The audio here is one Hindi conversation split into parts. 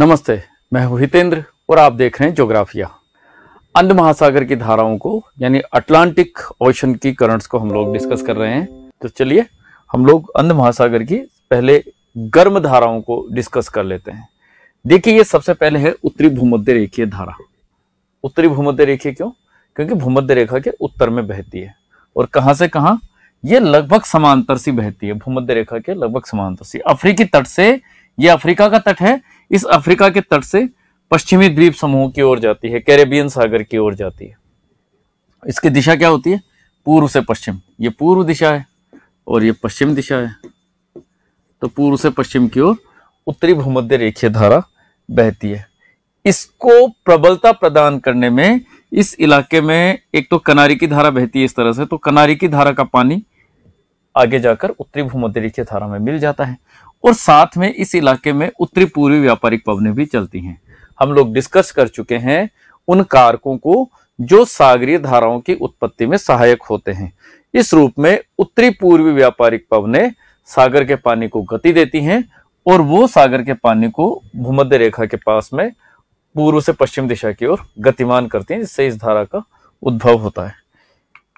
नमस्ते मैं हूं हितेंद्र और आप देख रहे हैं जोग्राफिया अंध महासागर की धाराओं को यानी अटलांटिक ओशन की करंट्स को हम लोग डिस्कस कर रहे हैं तो चलिए हम लोग अंध महासागर की पहले गर्म धाराओं को डिस्कस कर लेते हैं देखिए ये सबसे पहले है उत्तरी भूमध्य रेखीय धारा उत्तरी भूमध्य रेखीय क्यों क्योंकि भूमध्य रेखा के उत्तर में बहती है और कहां से कहां ये लगभग समांतर सी बहती है भूमध्य रेखा के लगभग समांतर सी अफ्रीकी तट से ये अफ्रीका का तट है इस अफ्रीका के तट से पश्चिमी द्वीप समूह की ओर जाती है कैरेबियन सागर की ओर जाती है इसकी दिशा क्या होती है पूर्व से पश्चिम ये पूर्व दिशा है और ये पश्चिम दिशा है तो पूर्व से पश्चिम की ओर उत्तरी भूमध्य रेखीय धारा बहती है इसको प्रबलता प्रदान करने में इस इलाके में एक तो कनारी की धारा बहती है इस तरह से तो कनारी की धारा का पानी आगे जाकर उत्तरी भूमध्य रेखीय धारा में मिल जाता है और साथ में इस इलाके में उत्तरी पूर्वी व्यापारिक पवने भी चलती हैं हम लोग डिस्कस कर चुके हैं उन कारकों को जो सागरीय धाराओं की उत्पत्ति में सहायक होते हैं इस रूप में उत्तरी पूर्वी व्यापारिक पवने सागर के पानी को गति देती हैं और वो सागर के पानी को भूमध्य रेखा के पास में पूर्व से पश्चिम दिशा की ओर गतिमान करती हैं जिससे इस धारा का उद्भव होता है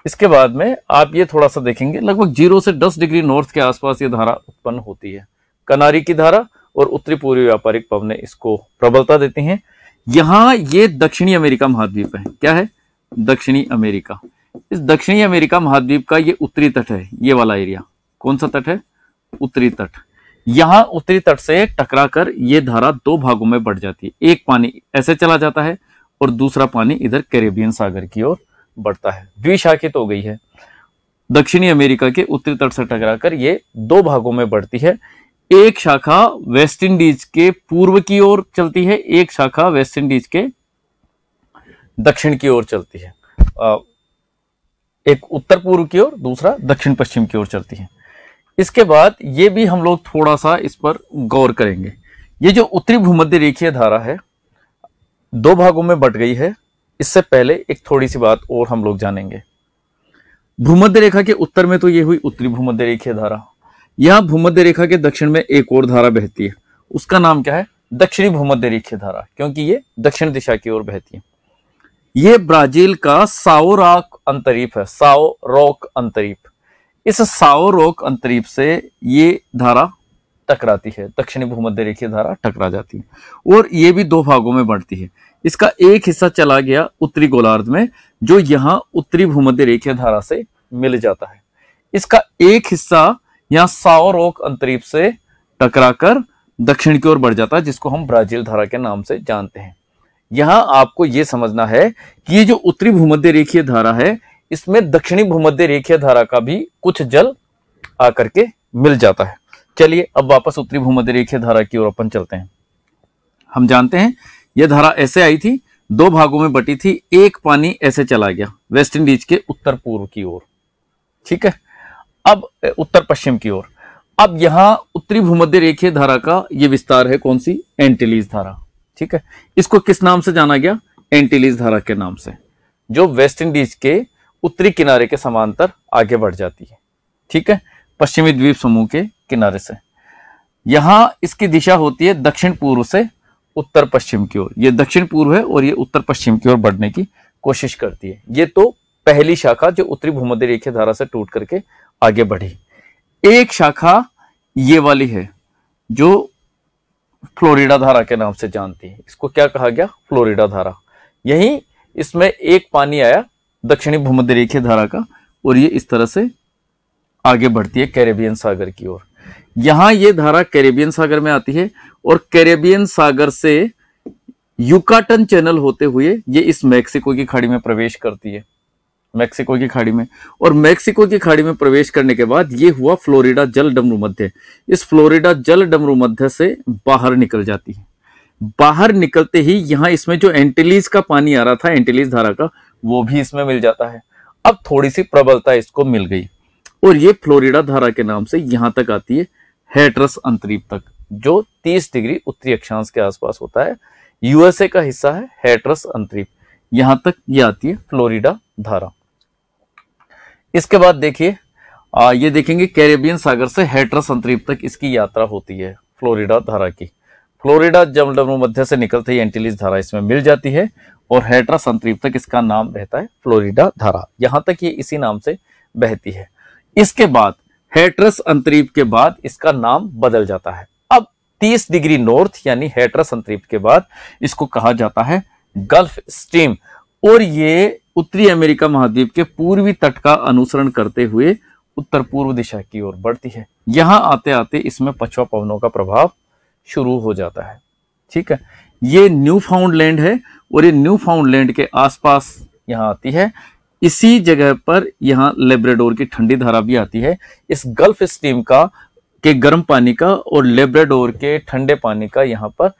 इसके बाद में आप ये थोड़ा सा देखेंगे लगभग जीरो से दस डिग्री नॉर्थ के आसपास ये धारा उत्पन्न होती है कनारी की धारा और उत्तरी पूर्वी व्यापारिक पवने इसको प्रबलता देते हैं यहां ये दक्षिणी अमेरिका महाद्वीप है क्या है दक्षिणी अमेरिका इस दक्षिणी अमेरिका महाद्वीप का ये उत्तरी तट है ये वाला एरिया कौन सा तट है उत्तरी तट यहाँ उत्तरी तट से टकरा कर ये धारा दो भागों में बढ़ जाती है एक पानी ऐसे चला जाता है और दूसरा पानी इधर कैरेबियन सागर की ओर बढ़ता है द्विशाखित हो गई है दक्षिणी अमेरिका के उत्तरी तट से टकराकर ये दो भागों में बढ़ती है एक शाखा वेस्ट इंडीज के पूर्व की ओर चलती है एक शाखा वेस्ट इंडीज के दक्षिण की ओर चलती है एक उत्तर पूर्व की ओर दूसरा दक्षिण पश्चिम की ओर चलती है इसके बाद ये भी हम लोग थोड़ा सा इस पर गौर करेंगे ये जो उत्तरी भूमध्य रेखीय धारा है दो भागों में बट गई है इससे पहले एक थोड़ी सी बात और हम लोग जानेंगे भूमध्य रेखा के उत्तर में तो ये हुई उत्तरी भूमध्य रेखीय धारा यहाँ भूमध्य रेखा के दक्षिण में एक और धारा बहती है उसका नाम क्या है दक्षिणी भूमध्य रेखीय धारा क्योंकि ये दक्षिण दिशा की ओर बहती है ये ब्राजील का साओराक अंतरीप है साओ रोक अंतरीप इस साओ रोक अंतरीप से ये धारा टकराती है दक्षिणी भूमध्य रेखीय धारा टकरा जाती है और ये भी दो भागों में बढ़ती है इसका एक हिस्सा चला गया उत्तरी गोलार्ध में जो यहाँ उत्तरी भूमध्य रेखीय धारा से मिल जाता है इसका एक हिस्सा यहाँ साओ ओक अंतरीप से टकराकर दक्षिण की ओर बढ़ जाता है जिसको हम ब्राजील धारा के नाम से जानते हैं यहां आपको यह समझना है कि ये जो उत्तरी भूमध्य रेखीय धारा है इसमें दक्षिणी भूमध्य रेखीय धारा का भी कुछ जल आकर के मिल जाता है चलिए अब वापस उत्तरी भूमध्य रेखीय धारा की ओर अपन चलते हैं हम जानते हैं यह धारा ऐसे आई थी दो भागों में बटी थी एक पानी ऐसे चला गया वेस्ट इंडीज के उत्तर पूर्व की ओर ठीक है अब उत्तर पश्चिम की ओर अब यहां उत्तरी भूमध्य रेखीय धारा का यह विस्तार है कौन सी एंटीलीज धारा ठीक है इसको किस नाम से जाना गया एंटीलीज धारा के नाम से जो वेस्ट इंडीज के उत्तरी किनारे के समांतर आगे बढ़ जाती है ठीक है पश्चिमी द्वीप समूह के किनारे से यहां इसकी दिशा होती है दक्षिण पूर्व से उत्तर पश्चिम की ओर यह दक्षिण पूर्व है और यह उत्तर पश्चिम की ओर बढ़ने की कोशिश करती है ये तो पहली शाखा जो उत्तरी भूमध्य रेखीय धारा से टूट करके आगे बढ़ी एक शाखा ये वाली है जो फ्लोरिडा धारा के नाम से जानती है इसको क्या कहा गया फ्लोरिडा धारा यही इसमें एक पानी आया दक्षिणी भूमध्य रेखीय धारा का और ये इस तरह से आगे बढ़ती है कैरेबियन सागर की ओर यहां ये धारा कैरेबियन सागर में आती है और कैरेबियन सागर से युकाटन चैनल होते हुए ये इस मैक्सिको की खाड़ी में प्रवेश करती है मैक्सिको की खाड़ी में और मैक्सिको की खाड़ी में प्रवेश करने के बाद ये हुआ फ्लोरिडा जल डमरू मध्य इस फ्लोरिडा जल डमरू मध्य से बाहर निकल जाती है बाहर निकलते ही यहाँ इसमें जो एंटिलीज का पानी आ रहा था एंटिलीज धारा का वो भी इसमें मिल जाता है अब थोड़ी सी प्रबलता इसको मिल गई और ये फ्लोरिडा धारा के नाम से यहाँ तक आती है हेट्रस अंतरीप तक जो 30 डिग्री उत्तरी अक्षांश के आसपास होता है यूएसए का हिस्सा है हेट्रस अंतरीप यहाँ तक ये आती है फ्लोरिडा धारा इसके बाद देखिए ये देखेंगे कैरेबियन सागर से हेट्रस अंतरीप तक इसकी यात्रा होती है फ्लोरिडा धारा की फ्लोरिडा जब मध्य से निकलते ही एंटीलीज धारा इसमें मिल जाती है और हेट्रा संतरीप तक इसका नाम रहता है फ्लोरिडा धारा यहां तक ये इसी नाम से बहती है इसके बाद हेट्रस अंतरीप के बाद इसका नाम बदल जाता है अब 30 डिग्री नॉर्थ यानी हेट्रस अंतरीप के बाद इसको कहा जाता है गल्फ स्ट्रीम और ये उत्तरी अमेरिका महाद्वीप के पूर्वी तट का अनुसरण करते हुए उत्तर पूर्व दिशा की ओर बढ़ती है यहाँ आते आते इसमें पछवा पवनों का प्रभाव शुरू हो जाता है ठीक है ये न्यू फाउंडलैंड है और ये न्यू फाउंडलैंड के आसपास यहाँ आती है इसी जगह पर यहाँ लेब्रेडोर की ठंडी धारा भी आती है इस गल्फ स्टीम का के गर्म पानी का और लेब्रेडोर के ठंडे पानी का यहाँ पर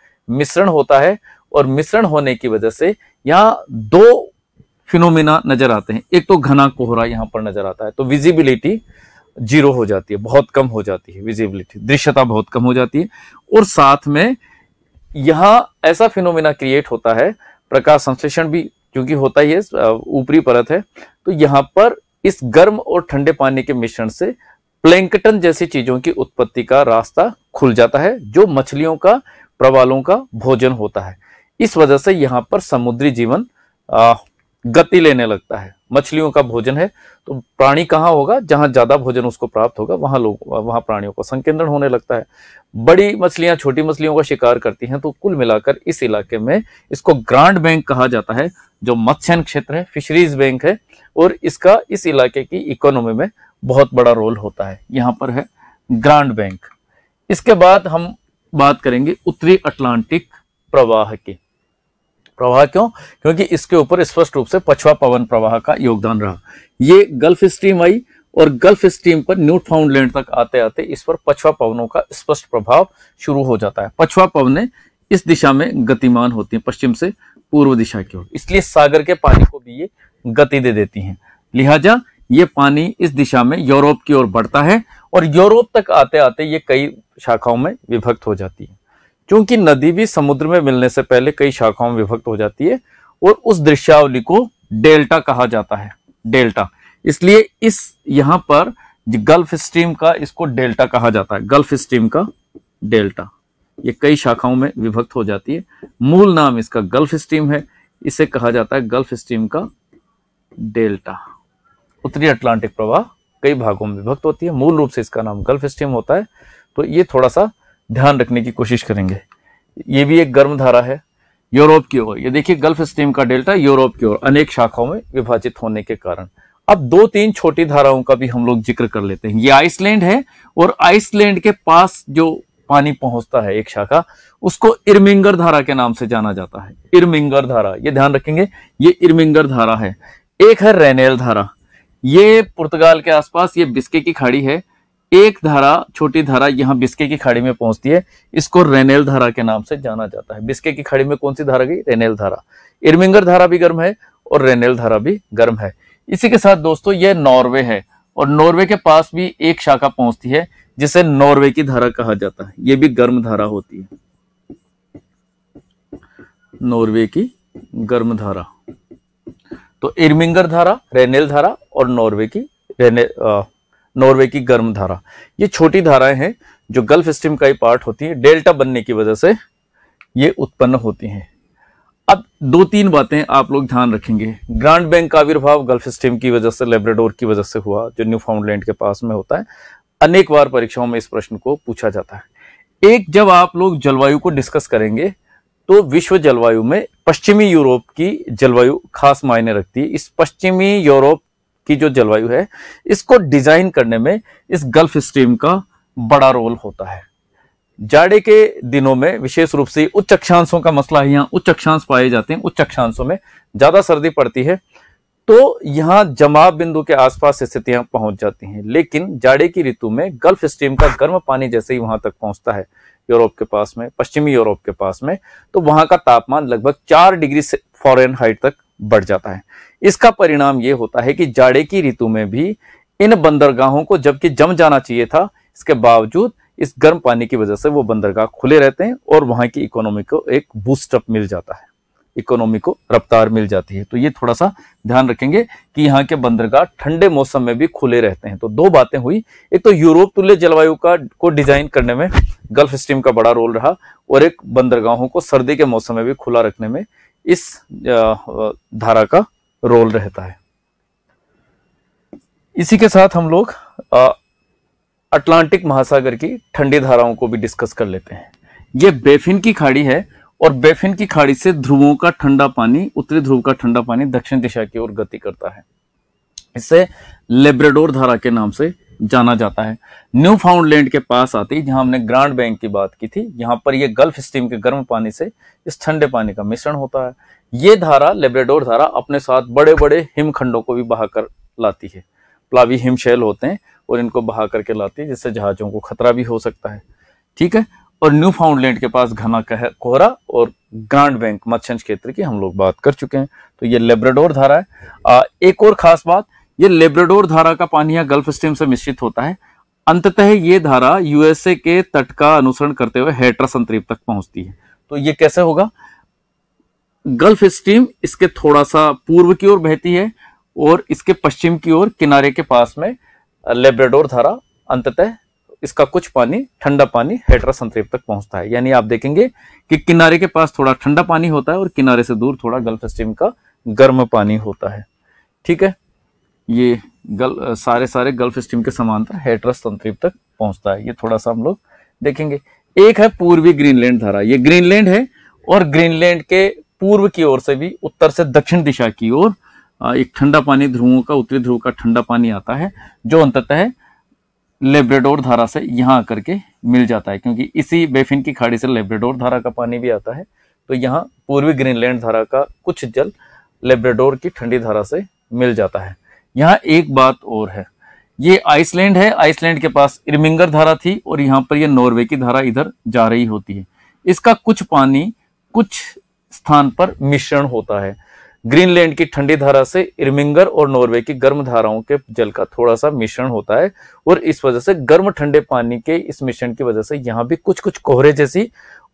मिश्रण होता है और मिश्रण होने की वजह से यहाँ दो फिनोमिना नजर आते हैं एक तो घना कोहरा यहाँ पर नजर आता है तो विजिबिलिटी जीरो हो जाती है बहुत कम हो जाती है विजिबिलिटी दृश्यता बहुत कम हो जाती है और साथ में यहाँ ऐसा फिनोमिना क्रिएट होता है प्रकाश संश्लेषण भी क्योंकि होता ही है ऊपरी परत है तो यहाँ पर इस गर्म और ठंडे पानी के मिश्रण से प्लैंकटन जैसी चीजों की उत्पत्ति का रास्ता खुल जाता है जो मछलियों का प्रवालों का भोजन होता है इस वजह से यहाँ पर समुद्री जीवन आ, गति लेने लगता है मछलियों का भोजन है तो प्राणी कहाँ होगा जहां ज्यादा भोजन उसको प्राप्त होगा वहां लोग वहां प्राणियों को संकेंद्रण होने लगता है बड़ी मछलियां छोटी मछलियों का शिकार करती हैं तो कुल मिलाकर इस इलाके में इसको ग्रांड बैंक कहा जाता है जो मत्स्यन क्षेत्र है फिशरीज बैंक है और इसका इस इलाके की इकोनॉमी में बहुत बड़ा रोल होता है यहाँ पर है ग्रांड बैंक इसके बाद हम बात करेंगे उत्तरी अटलांटिक प्रवाह की प्रवाह क्यों क्योंकि इसके ऊपर स्पष्ट रूप से पछवा पवन प्रवाह का योगदान रहा ये गल्फ स्ट्रीम आई और गल्फ स्ट्रीम पर न्यूट फाउंडलैंड तक आते आते इस पर पछवा पवनों का स्पष्ट प्रभाव शुरू हो जाता है पछवा पवने इस दिशा में गतिमान होती है पश्चिम से पूर्व दिशा की ओर इसलिए सागर के पानी को भी ये गति दे देती हैं लिहाजा ये पानी इस दिशा में यूरोप की ओर बढ़ता है और यूरोप तक आते आते ये कई शाखाओं में विभक्त हो जाती है क्योंकि नदी भी समुद्र में मिलने से पहले कई शाखाओं में विभक्त हो जाती है और उस दृश्यावली को डेल्टा कहा जाता है डेल्टा इसलिए इस यहां पर गल्फ स्ट्रीम का इसको डेल्टा कहा जाता है गल्फ स्ट्रीम का डेल्टा ये कई शाखाओं में विभक्त हो जाती है मूल नाम इसका गल्फ स्ट्रीम है इसे कहा जाता है गल्फ स्ट्रीम का डेल्टा उत्तरी अटलांटिक प्रवाह कई भागों में विभक्त होती है मूल रूप से इसका नाम गल्फ स्ट्रीम होता है तो ये थोड़ा सा ध्यान रखने की कोशिश करेंगे ये भी एक गर्म धारा है यूरोप की ओर ये देखिए गल्फ स्ट्रीम का डेल्टा यूरोप की ओर अनेक शाखाओं में विभाजित होने के कारण अब दो तीन छोटी धाराओं का भी हम लोग जिक्र कर लेते हैं ये आइसलैंड है और आइसलैंड के पास जो पानी पहुंचता है एक शाखा उसको इर्मिंगर धारा के नाम से जाना जाता है इर्मिंगर धारा ये ध्यान रखेंगे ये इर्मिंगर धारा है एक है रेनेल धारा ये पुर्तगाल के आसपास ये बिस्के की खाड़ी है एक धारा छोटी धारा यहाँ बिस्के की खाड़ी में पहुंचती है इसको रेनेल धारा के नाम से जाना जाता है बिस्के की खाड़ी में कौन सी धारा गई रेनेल धारा इर्मिंगर धारा भी गर्म है और रेनेल धारा भी गर्म है इसी के साथ दोस्तों यह नॉर्वे है और नॉर्वे के पास भी एक शाखा पहुंचती है जिसे नॉर्वे की धारा कहा जाता है यह भी गर्म धारा होती है नॉर्वे की गर्म धारा तो इर्मिंगर धारा रेनेल धारा और नॉर्वे की रेने नॉर्वे की गर्म धारा ये छोटी धाराएं हैं जो गल्फ स्ट्रीम का ही पार्ट होती है डेल्टा बनने की वजह से ये उत्पन्न होती हैं अब दो तीन बातें आप लोग ध्यान रखेंगे ग्रांड बैंक का आविर्भाव गल्फ स्ट्रीम की वजह से लेबरेडोर की वजह से हुआ जो न्यू फाउंडलैंड के पास में होता है अनेक बार परीक्षाओं में इस प्रश्न को पूछा जाता है एक जब आप लोग जलवायु को डिस्कस करेंगे तो विश्व जलवायु में पश्चिमी यूरोप की जलवायु खास मायने रखती है इस पश्चिमी यूरोप की जो जलवायु है इसको डिजाइन करने में इस गल्फ स्ट्रीम का बड़ा रोल होता है जाड़े के दिनों में विशेष रूप से उच्च अक्षांशों का मसला है यहाँ उच्च अक्षांश पाए जाते हैं उच्च अक्षांशों में ज्यादा सर्दी पड़ती है तो यहाँ जमाव बिंदु के आसपास स्थितियां पहुंच जाती हैं लेकिन जाड़े की ऋतु में गल्फ स्ट्रीम का गर्म पानी जैसे ही वहां तक पहुंचता है यूरोप के पास में पश्चिमी यूरोप के पास में तो वहां का तापमान लगभग चार डिग्री फॉरन हाइट तक बढ़ जाता है इसका परिणाम ये होता है कि जाड़े की ऋतु में भी इन बंदरगाहों को जबकि जम जाना चाहिए था इसके बावजूद इस गर्म पानी की वजह से वो बंदरगाह खुले रहते हैं और वहां की इकोनॉमी को एक बूस्टअप मिल जाता है इकोनॉमी को रफ्तार मिल जाती है तो ये थोड़ा सा ध्यान रखेंगे कि यहाँ के बंदरगाह ठंडे मौसम में भी खुले रहते हैं तो दो बातें हुई एक तो यूरोप तुल्य जलवायु का को डिजाइन करने में गल्फ स्ट्रीम का बड़ा रोल रहा और एक बंदरगाहों को सर्दी के मौसम में भी खुला रखने में इस धारा का रोल रहता है इसी के साथ हम लोग अटलांटिक महासागर की ठंडी धाराओं को भी डिस्कस कर लेते हैं ये बेफिन की खाड़ी है और बेफिन की खाड़ी से ध्रुवों का ठंडा पानी उत्तरी ध्रुव का ठंडा पानी दक्षिण दिशा की ओर गति करता है इसे लेब्रेडोर धारा के नाम से जाना जाता है न्यू फाउंडलैंड के पास आती है जहां हमने ग्रांड बैंक की बात की थी यहाँ पर यह गल्फ स्टीम के गर्म पानी से इस ठंडे पानी का मिश्रण होता है ये धारा लेब्रेडोर धारा अपने साथ बड़े बड़े हिमखंडों को भी बहाकर लाती है प्लावी हिमशैल होते हैं और इनको बहा करके लाती है जिससे जहाज़ों को खतरा भी हो सकता है ठीक है और न्यू फाउंडलैंड के पास घना कोहरा और ग्रांड बैंक मत्स्य क्षेत्र की हम लोग बात कर चुके हैं तो ये लेब्रेडोर धारा है आ, एक और खास बात ये लेब्रेडोर धारा का पानी या गल्फ स्ट्रीम से मिश्रित होता है अंततः ये धारा यूएसए के तट का अनुसरण करते हुए हेट्रा संतरीप तक पहुंचती है तो ये कैसे होगा गल्फ स्ट्रीम इसके थोड़ा सा पूर्व की ओर बहती है और इसके पश्चिम की ओर किनारे के पास में लेब्रेडोर धारा अंततः इसका कुछ पानी ठंडा पानी हेट्रा संतरीप तक पहुंचता है यानी आप देखेंगे कि किनारे के पास थोड़ा ठंडा पानी होता है और किनारे से दूर थोड़ा गल्फ स्ट्रीम का गर्म पानी होता है ठीक है ये गल सारे सारे गल्फ स्ट्रीम के समांतर हेटरस संतृप तक पहुंचता है ये थोड़ा सा हम लोग देखेंगे एक है पूर्वी ग्रीनलैंड धारा ये ग्रीनलैंड है और ग्रीनलैंड के पूर्व की ओर से भी उत्तर से दक्षिण दिशा की ओर एक ठंडा पानी ध्रुवों का उत्तरी ध्रुव का ठंडा पानी आता है जो अंततः लेब्रेडोर धारा से यहाँ आकर के मिल जाता है क्योंकि इसी बेफिन की खाड़ी से लेब्रेडोर धारा का पानी भी आता है तो यहाँ पूर्वी ग्रीनलैंड धारा का कुछ जल लेब्रेडोर की ठंडी धारा से मिल जाता है यहाँ एक बात और है ये आइसलैंड है आइसलैंड के पास इर्मिंगर धारा थी और यहाँ पर यह नॉर्वे की धारा इधर जा रही होती है इसका कुछ पानी कुछ स्थान पर मिश्रण होता है ग्रीनलैंड की ठंडी धारा से इर्मिंगर और नॉर्वे की गर्म धाराओं के जल का थोड़ा सा मिश्रण होता है और इस वजह से गर्म ठंडे पानी के इस मिश्रण की वजह से यहाँ भी कुछ कुछ कोहरे जैसी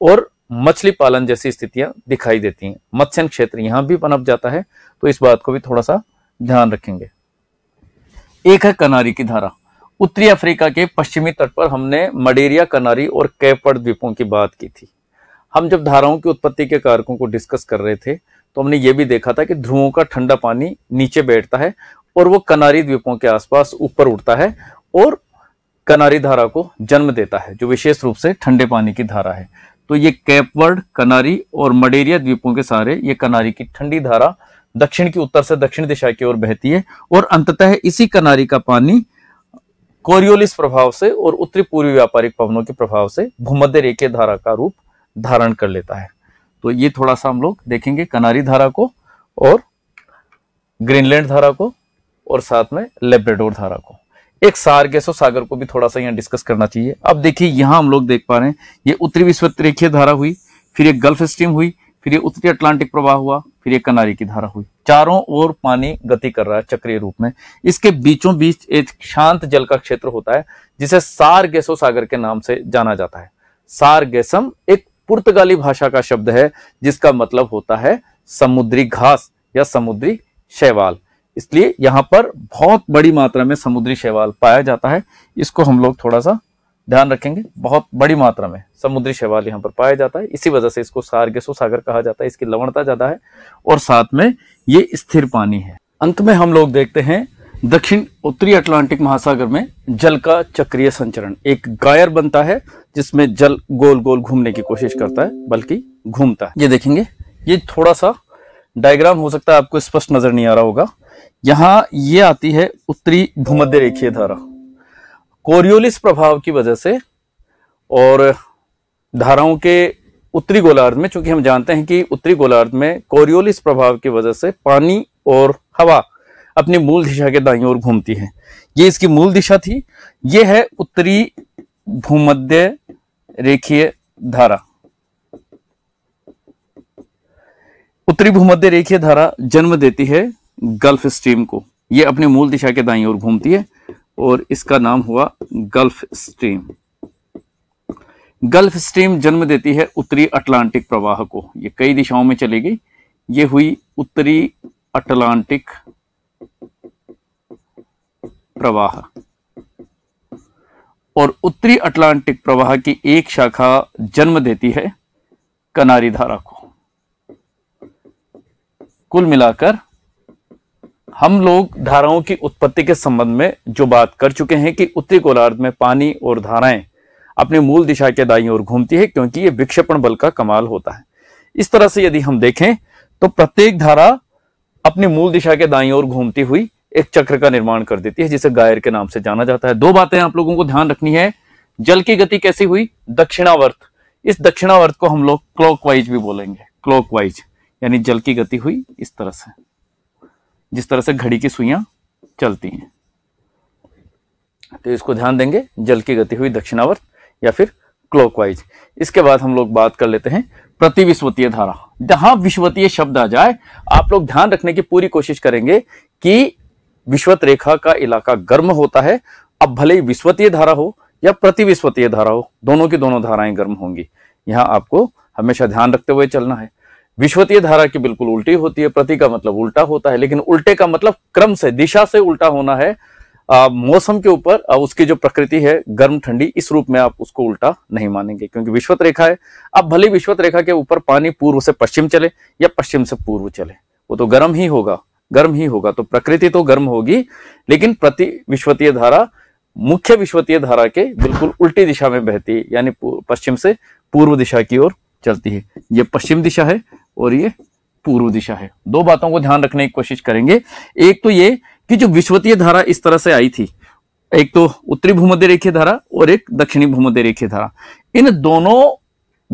और मछली पालन जैसी स्थितियां दिखाई देती हैं मत्स्य क्षेत्र यहाँ भी पनप जाता है तो इस बात को भी थोड़ा सा ध्यान रखेंगे एक है कनारी की धारा उत्तरी अफ्रीका के पश्चिमी तट पर हमने मडेरिया कनारी और कैपर द्वीपों की बात की थी हम जब धाराओं की उत्पत्ति के कारकों को डिस्कस कर रहे थे तो हमने ये भी देखा था कि ध्रुवों का ठंडा पानी नीचे बैठता है और वो कनारी द्वीपों के आसपास ऊपर उठता है और कनारी धारा को जन्म देता है जो विशेष रूप से ठंडे पानी की धारा है तो ये कैपवर्ड कनारी और मडेरिया द्वीपों के सहारे ये कनारी की ठंडी धारा दक्षिण की उत्तर से दक्षिण दिशा की ओर बहती है और अंततः इसी कनारी का पानी कोरियोलिस प्रभाव से और उत्तरी पूर्वी व्यापारिक पवनों के प्रभाव से भूमध्य रेखे धारा का रूप धारण कर लेता है तो ये थोड़ा सा हम लोग देखेंगे कनारी धारा को और ग्रीनलैंड धारा को और साथ में लेब्रेडोर धारा को एक गैसो सागर को भी थोड़ा सा यहाँ डिस्कस करना चाहिए अब देखिए यहां हम लोग देख पा रहे हैं ये उत्तरी विश्व रेखीय धारा हुई फिर एक गल्फ स्ट्रीम हुई फिर ये उत्तरी अटलांटिक प्रवाह हुआ फिर ये कनारी की धारा हुई चारों ओर पानी गति कर रहा है चक्रीय रूप में इसके बीचों बीच एक शांत जल का क्षेत्र होता है जिसे सार गैसो सागर के नाम से जाना जाता है सार गैसम एक पुर्तगाली भाषा का शब्द है जिसका मतलब होता है समुद्री घास या समुद्री शैवाल इसलिए यहाँ पर बहुत बड़ी मात्रा में समुद्री शैवाल पाया जाता है इसको हम लोग थोड़ा सा ध्यान रखेंगे बहुत बड़ी मात्रा में समुद्री शैवाल यहाँ पर पाया जाता है इसी वजह से इसको सार्गेसो सागर कहा जाता है इसकी लवणता ज्यादा है और साथ में ये स्थिर पानी है अंत में हम लोग देखते हैं दक्षिण उत्तरी अटलांटिक महासागर में जल का चक्रीय संचरण एक गायर बनता है जिसमें जल गोल गोल घूमने की कोशिश करता है बल्कि घूमता है ये देखेंगे ये थोड़ा सा डायग्राम हो सकता है आपको स्पष्ट नजर नहीं आ रहा होगा यहाँ ये आती है उत्तरी भूमध्य रेखीय धारा कोरियोलिस प्रभाव की वजह से और धाराओं के उत्तरी गोलार्ध में चूंकि हम जानते हैं कि उत्तरी गोलार्ध में कोरियोलिस प्रभाव की वजह से पानी और हवा अपनी मूल दिशा के दाई ओर घूमती है ये इसकी मूल दिशा थी ये है उत्तरी भूमध्य रेखीय धारा उत्तरी भूमध्य रेखीय धारा जन्म देती है गल्फ स्ट्रीम को यह अपनी मूल दिशा के दाई ओर घूमती है और इसका नाम हुआ गल्फ स्ट्रीम गल्फ स्ट्रीम जन्म देती है उत्तरी अटलांटिक प्रवाह को ये कई दिशाओं में चली गई ये हुई उत्तरी अटलांटिक प्रवाह और उत्तरी अटलांटिक प्रवाह की एक शाखा जन्म देती है कनारी धारा को कुल मिलाकर हम लोग धाराओं की उत्पत्ति के संबंध में जो बात कर चुके हैं कि उत्तरी गोलार्ध में पानी और धाराएं अपनी मूल दिशा के दाई ओर घूमती है क्योंकि ये विक्षेपण बल का कमाल होता है इस तरह से यदि हम देखें तो प्रत्येक धारा अपनी मूल दिशा के दाई ओर घूमती हुई एक चक्र का निर्माण कर देती है जिसे गायर के नाम से जाना जाता है दो बातें आप लोगों को ध्यान रखनी है जल की गति कैसी हुई दक्षिणावर्त इस दक्षिणावर्त को हम लोग क्लॉकवाइज भी बोलेंगे क्लॉकवाइज यानी जल की गति हुई इस तरह से जिस तरह से घड़ी की सुइयां चलती हैं तो इसको ध्यान देंगे जल की गति हुई दक्षिणावर्त या फिर क्लॉकवाइज इसके बाद हम लोग बात कर लेते हैं प्रतिविश्वतीय धारा जहां विश्वतीय शब्द आ जाए आप लोग ध्यान रखने की पूरी कोशिश करेंगे कि विश्वत रेखा का इलाका गर्म होता है अब भले ही विश्वतीय धारा हो या प्रतिविश्वतीय धारा हो दोनों की दोनों धाराएं गर्म होंगी यहां आपको हमेशा ध्यान रखते हुए चलना है विश्वतीय धारा की बिल्कुल उल्टी होती है प्रति का मतलब उल्टा होता है लेकिन उल्टे का मतलब क्रम से दिशा से उल्टा होना है आ, मौसम के ऊपर उसकी जो प्रकृति है गर्म ठंडी इस रूप में आप उसको उल्टा नहीं मानेंगे क्योंकि विश्वत रेखा है अब भले विश्वत रेखा के ऊपर पानी पूर्व से पश्चिम चले या पश्चिम से पूर्व चले वो तो गर्म ही होगा गर्म ही होगा तो प्रकृति तो गर्म होगी लेकिन प्रति विश्वतीय धारा मुख्य विश्वतीय धारा के बिल्कुल उल्टी दिशा में बहती है यानी पश्चिम से पूर्व दिशा की ओर चलती है ये पश्चिम दिशा है और ये पूर्व दिशा है दो बातों को ध्यान रखने की कोशिश करेंगे एक तो ये कि जो विश्वतीय धारा इस तरह से आई थी एक तो उत्तरी भूमध्य रेखीय धारा और एक दक्षिणी भूमध्य रेखीय धारा इन दोनों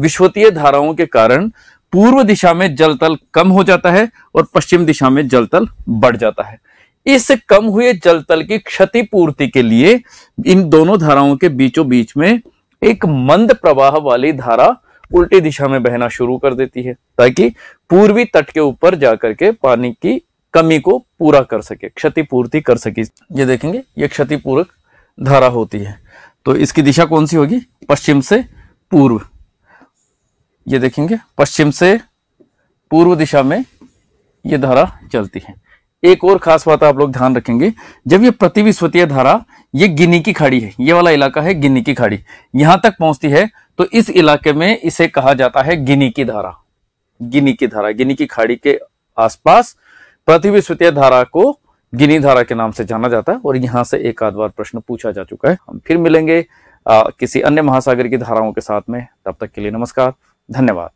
विश्वतीय धाराओं के कारण पूर्व दिशा में जल तल कम हो जाता है और पश्चिम दिशा में जल तल बढ़ जाता है इस कम हुए जल तल की क्षतिपूर्ति के लिए इन दोनों धाराओं के बीचों बीच में एक मंद प्रवाह वाली धारा उल्टी दिशा में बहना शुरू कर देती है ताकि पूर्वी तट के ऊपर जाकर के पानी की कमी को पूरा कर सके क्षतिपूर्ति कर सके ये देखेंगे ये क्षतिपूरक धारा होती है तो इसकी दिशा कौन सी होगी पश्चिम से पूर्व ये देखेंगे पश्चिम से पूर्व दिशा में ये धारा चलती है एक और खास बात आप लोग ध्यान रखेंगे जब ये प्रतिविस्वतीय धारा ये गिनी की खाड़ी है ये वाला इलाका है गिनी की खाड़ी यहां तक पहुंचती है तो इस इलाके में इसे कहा जाता है गिनी की धारा गिनी की धारा गिनी की खाड़ी के आसपास प्रतिविश्वतीय धारा को गिनी धारा के नाम से जाना जाता है और यहां से एक आध बार प्रश्न पूछा जा चुका है हम फिर मिलेंगे आ, किसी अन्य महासागर की धाराओं के साथ में तब तक के लिए नमस्कार धन्यवाद